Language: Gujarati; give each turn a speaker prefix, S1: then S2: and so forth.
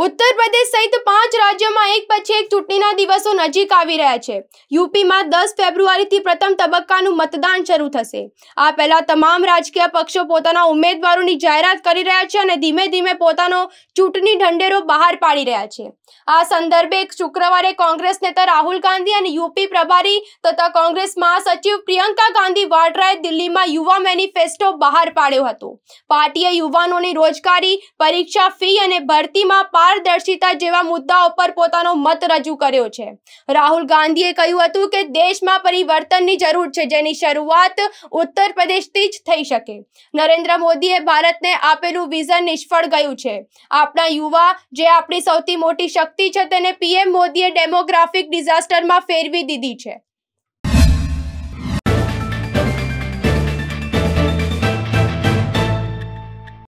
S1: ઉત્તર પ્રદેશ સહિત પાંચ રાજ્યોમાં એક પછી એક ચૂંટણીના દિવસો નજીક આવી રહ્યા છે યુપીમાં દસ ફેબ્રુઆરીથી પ્રથમ તબક્કાનું મતદાન શરૂ થશે આ પહેલા તમામ રાજકીય પક્ષો પોતાના ઉમેદવારોની જાહેરાત કરી રહ્યા છે અને ધીમે ધીમે પોતાનો ચૂંટણી ઢંઢેરો બહાર પાડી રહ્યા છે આ સંદર્ભે શુક્રવારે કોંગ્રેસ નેતા રાહુલ ગાંધી અને યુપી પ્રભારી તથા કોંગ્રેસ મહાસચિવ પ્રિયંકા ગાંધી વાડ્રાએ દિલ્હીમાં યુવા મેનિફેસ્ટો બહાર પાડ્યો હતો પાર્ટીએ યુવાનોની રોજગારી પરીક્ષા ફી અને ભરતીમાં પારદર્શિતા જેવા મુદ્દાઓ પર પોતાનો મત રજૂ કર્યો છે રાહુલ ગાંધીએ કહ્યું હતું કે દેશમાં પરિવર્તનની જરૂર છે જેની શરૂઆત ઉત્તર પ્રદેશથી જ થઈ શકે નરેન્દ્ર મોદીએ ભારતને આપેલું વિઝન નિષ્ફળ ગયું છે આપણા યુવા જે આપણી સૌથી મોટી શક્તિ છે તેને પીએમ મોદીએ ડેમોગ્રાફિક ડિઝાસ્ટરમાં ફેરવી દીધી છે